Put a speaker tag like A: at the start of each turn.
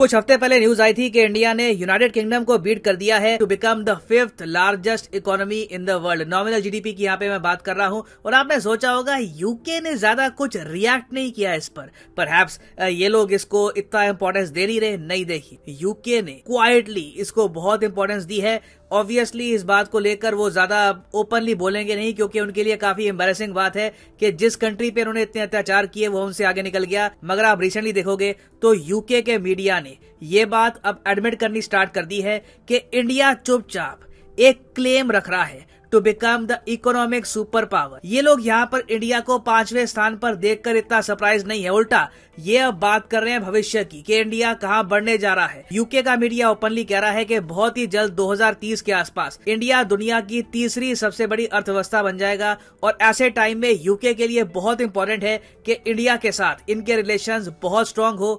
A: कुछ हफ्ते पहले न्यूज आई थी कि इंडिया ने यूनाइटेड किंगडम को बीट कर दिया है to become the fifth largest economy in the world nominal GDP की यहाँ पे मैं बात कर रहा हूँ और आपने सोचा होगा यूके ने ज्यादा कुछ रिएक्ट नहीं किया इस पर परहैप्स ये लोग इसको इतना इम्पोर्टेंस दे नहीं रहे नहीं देखी यूके ने क्वाइटली इसको बहुत इम्पोर्टेंस दी है ऑब्वियसली इस बात को लेकर वो ज्यादा ओपनली बोलेंगे नहीं क्योंकि उनके लिए काफी एम्बेसिंग बात है कि जिस कंट्री पे उन्होंने इतने अत्याचार किए वो उनसे आगे निकल गया मगर आप रिसेंटली देखोगे तो यूके के मीडिया ने ने ये बात अब एडमिट करनी स्टार्ट कर दी है कि इंडिया चुपचाप एक क्लेम रख रहा है to become the economic super power ये लोग यहाँ पर इंडिया को पांचवें स्थान पर देखकर इतना सरप्राइज नहीं है उल्टा ये अब बात कर रहे हैं भविष्य की कि इंडिया कहाँ बढ़ने जा रहा है यूके का मीडिया ओपनली कह रहा है कि बहुत ही जल्द 2030 के आसपास इंडिया दुनिया की तीसरी सबसे बड़ी अर्थव्यवस्था बन जाएगा और ऐसे टाइम में यूके के लिए बहुत इंपॉर्टेंट है की इंडिया के साथ इनके रिलेशन बहुत स्ट्रांग हो